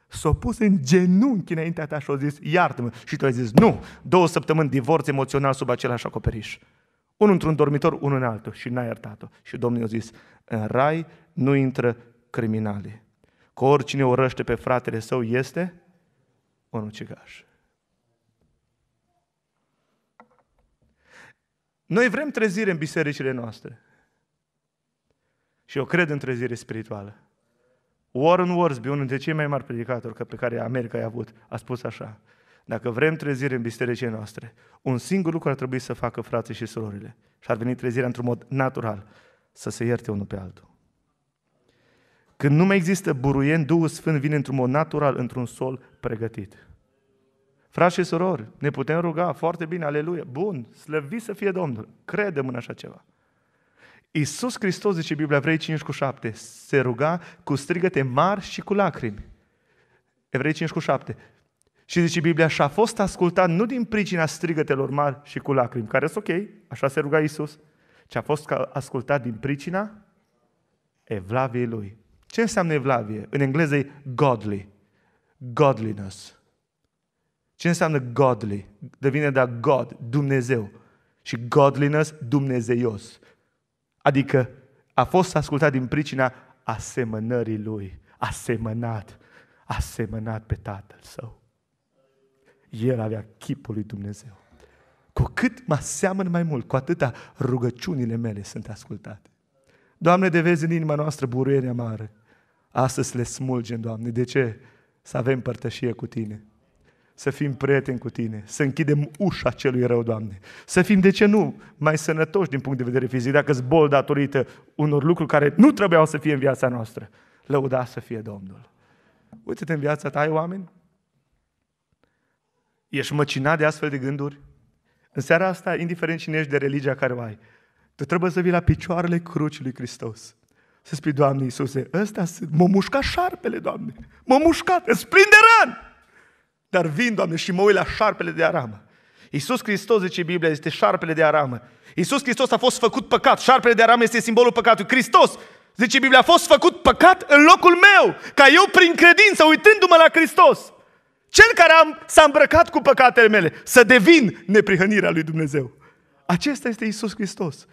S-a pus în genunchi înaintea ta și a zis, iartă-mă. Și tu ai zis, nu. Două săptămâni divorț emoțional sub același acoperiș. Unul într-un dormitor, unul în altul. Și n-a iertat-o. Și Domnul i-a zis, în rai nu intră criminale. Că oricine urăște pe fratele său este un ucigaș. Noi vrem trezire în bisericile noastre. Și eu cred în trezire spirituală. Warren Worsby, unul dintre cei mai mari predicatori pe care America i-a avut, a spus așa, dacă vrem trezire în bisericile noastre, un singur lucru ar trebui să facă frații și surorile. Și ar veni trezirea într-un mod natural, să se ierte unul pe altul. Când nu mai există buruieni, Duhul Sfânt vine într-un mod natural, într-un sol pregătit. Frați și surori, ne putem ruga foarte bine, aleluia, bun, slăvit să fie Domnul, credem în așa ceva. Iisus Hristos, zice Biblia, Evrei 5 cu 7, se ruga cu strigăte mari și cu lacrimi. Evrei 5 cu 7. Și zice Biblia, și a fost ascultat nu din pricina strigătelor mari și cu lacrimi, care sunt ok, așa se ruga Iisus, ci a fost ascultat din pricina evlaviei lui. Ce înseamnă evlavie? În engleză e godly. Godliness. Ce înseamnă godly? Devine de God, Dumnezeu. Și godliness, dumnezeios. Adică a fost ascultat din pricina asemănării lui, asemănat, asemănat pe tatăl său. El avea chipul lui Dumnezeu. Cu cât mă seamăn mai mult, cu atâta rugăciunile mele sunt ascultate. Doamne, vezi în inima noastră buruierea mare. Astăzi le smulgem, Doamne. De ce? Să avem părtășie cu Tine să fim prieteni cu Tine, să închidem ușa celui rău, Doamne, să fim, de ce nu, mai sănătoși din punct de vedere fizic, dacă zbol datorită unor lucruri care nu trebuiau să fie în viața noastră. Lăuda să fie Domnul. Uite-te în viața ta, ai oameni? Ești măcinat de astfel de gânduri? În seara asta, indiferent cine ești de religia care o ai, tu trebuie să vii la picioarele crucii lui Hristos. Să spui, Doamne Iisuse, ăsta sunt, m-a mușcat șarpele, Doamne, m-a mușcat, îți plin de rani. Dar vin, Doamne, și mă uit la șarpele de aramă. Iisus Hristos, zice Biblia, este șarpele de aramă. Iisus Hristos a fost făcut păcat. Șarpele de aramă este simbolul păcatului. Hristos, zice Biblia, a fost făcut păcat în locul meu, ca eu prin credință, uitându-mă la Hristos. Cel care am, s-a îmbrăcat cu păcatele mele, să devin neprihănirea lui Dumnezeu. Acesta este Iisus Hristos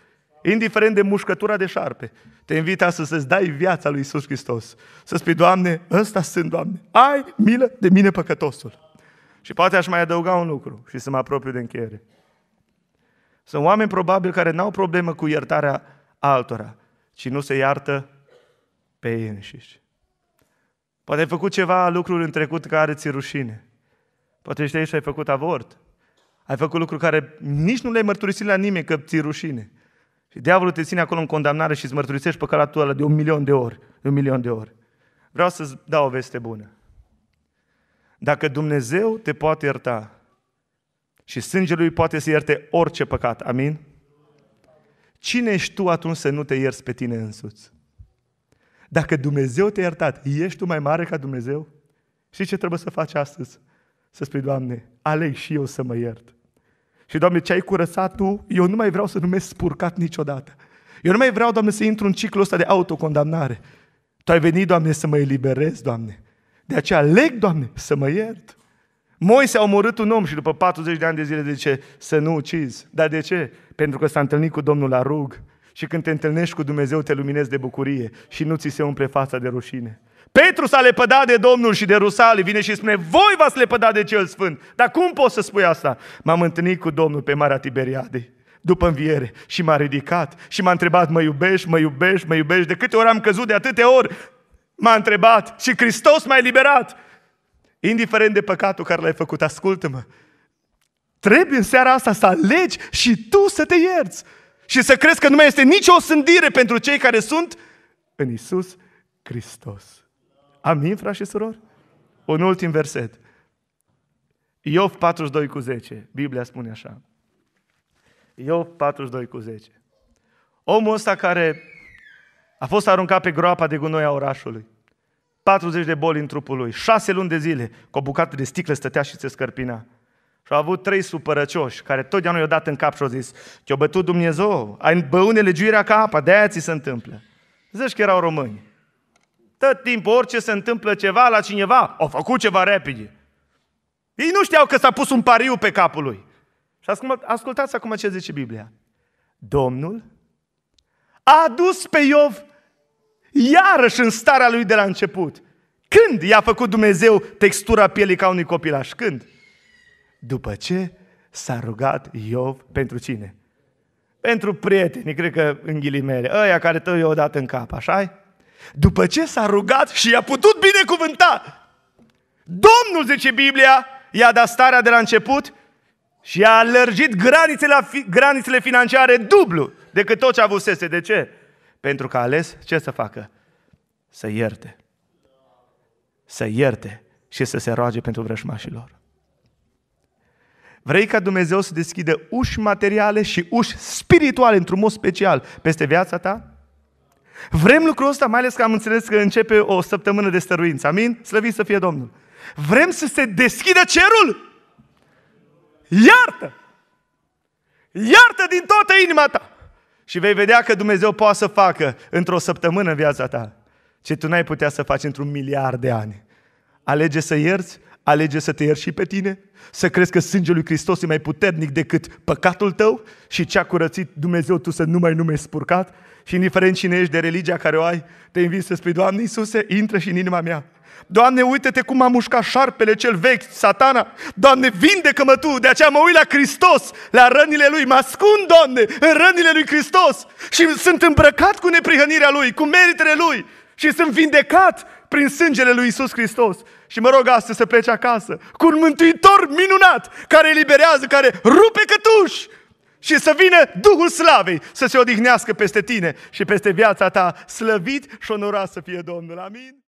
indiferent de mușcătura de șarpe, te invită astăzi să-ți dai viața lui Isus Hristos. Să spui, Doamne, ăsta sunt, Doamne, ai milă de mine păcătosul. Și poate aș mai adăuga un lucru și să mă apropiu de încheiere. Sunt oameni probabil care n-au problemă cu iertarea altora, ci nu se iartă pe ei înșiși. Poate ai făcut ceva lucruri în trecut care ți rușine. Poate ești aici și ai făcut avort. Ai făcut lucruri care nici nu le-ai mărturisit la nimeni că ți rușine. Și diavolul te ține acolo în condamnare și îți mărturisești păcatul ăla de un milion de ori. De un milion de ori. Vreau să-ți dau o veste bună. Dacă Dumnezeu te poate ierta și sângele lui poate să ierte orice păcat, amin? Cine ești tu atunci să nu te ierți pe tine însuți? Dacă Dumnezeu te-a iertat, ești tu mai mare ca Dumnezeu? Și ce trebuie să faci astăzi? Să spui, Doamne, aleg și eu să mă iert. Și, Doamne, ce ai curățat Tu, eu nu mai vreau să numesc spurcat niciodată. Eu nu mai vreau, Doamne, să intru în ciclul ăsta de autocondamnare. Tu ai venit, Doamne, să mă eliberezi, Doamne. De aceea aleg, Doamne, să mă iert. Moise a omorât un om și după 40 de ani de zile zice să nu ucizi. Dar de ce? Pentru că s-a întâlnit cu Domnul la rug și când te întâlnești cu Dumnezeu te luminezi de bucurie și nu ți se umple fața de rușine. Petru s-a lepădat de Domnul și de Rusali, vine și spune, voi v-ați lepădat de cel sfânt. Dar cum poți să spui asta? M-am întâlnit cu Domnul pe Marea Tiberiade după înviere și m-a ridicat și m-a întrebat, mă iubești, mă iubești, mă iubești, de câte ori am căzut, de atâtea ori m-a întrebat și Hristos m-a eliberat. Indiferent de păcatul care l-ai făcut, ascultă-mă, trebuie în seara asta să alegi și tu să te ierți și să crezi că nu mai este nicio sândire pentru cei care sunt în Isus Hristos. Amin, frați și surori? Un ultim verset. Iov 42 cu 10. Biblia spune așa. Iov 42 cu 10. Omul ăsta care a fost aruncat pe groapa de gunoi a orașului. 40 de boli în trupul lui. 6 luni de zile cu o bucată de sticlă stătea și se scărpina. Și au avut trei supărăcioși care totdeauna i-au dat în cap și au zis Te-a bătut Dumnezeu, ai băut nelegiuirea ca apa, de-aia ți se întâmplă. Zici că erau români. Tot timpul, orice se întâmplă ceva la cineva, au făcut ceva rapid. Ei nu știau că s-a pus un pariu pe capul lui. Și ascultați acum ce zice Biblia. Domnul a adus pe Iov iarăși în starea lui de la început. Când i-a făcut Dumnezeu textura pielii ca unui copilaș? Când? După ce s-a rugat Iov pentru cine? Pentru prieteni, cred că în ghilimele, ăia care tău i-au dat în cap, așa -i? După ce s-a rugat și i-a putut binecuvânta, Domnul, zice Biblia, i-a dat starea de la început și a alergit granițele, granițele financiare dublu decât tot ce avusese. De ce? Pentru că a ales ce să facă? Să ierte. Să ierte și să se roage pentru vrășmașilor. Vrei ca Dumnezeu să deschidă uși materiale și uși spirituale într-un mod special peste viața ta? Vrem lucrul ăsta, mai ales că am înțeles că începe o săptămână de stăruință. Amin? Slăvit să fie Domnul. Vrem să se deschidă cerul? Iartă! Iartă din toată inima ta! Și vei vedea că Dumnezeu poate să facă într-o săptămână în viața ta ce tu n-ai putea să faci într-un miliard de ani. Alege să ierți alege să te ierși pe tine, să crezi că sângele lui Hristos e mai puternic decât păcatul tău și ce a curățit Dumnezeu tu să nu mai numești spurcat și indiferent cine ești de religia care o ai, te invit să spui, Doamne Iisuse, intră și în inima mea. Doamne, uite-te cum a mușcat șarpele cel vechi, satana. Doamne, vindecă-mă Tu, de aceea mă uit la Hristos, la rănile Lui. Mă ascund, Doamne, în rănile Lui Hristos și sunt îmbrăcat cu neprihănirea Lui, cu meritele Lui și sunt vindecat prin sângele lui Isus Hristos. Și mă rog astăzi să plece acasă cu un mântuitor minunat care eliberează, care rupe cătuși și să vină Duhul Slavei să se odihnească peste tine și peste viața ta, slăvit și onorat să fie Domnul. Amin?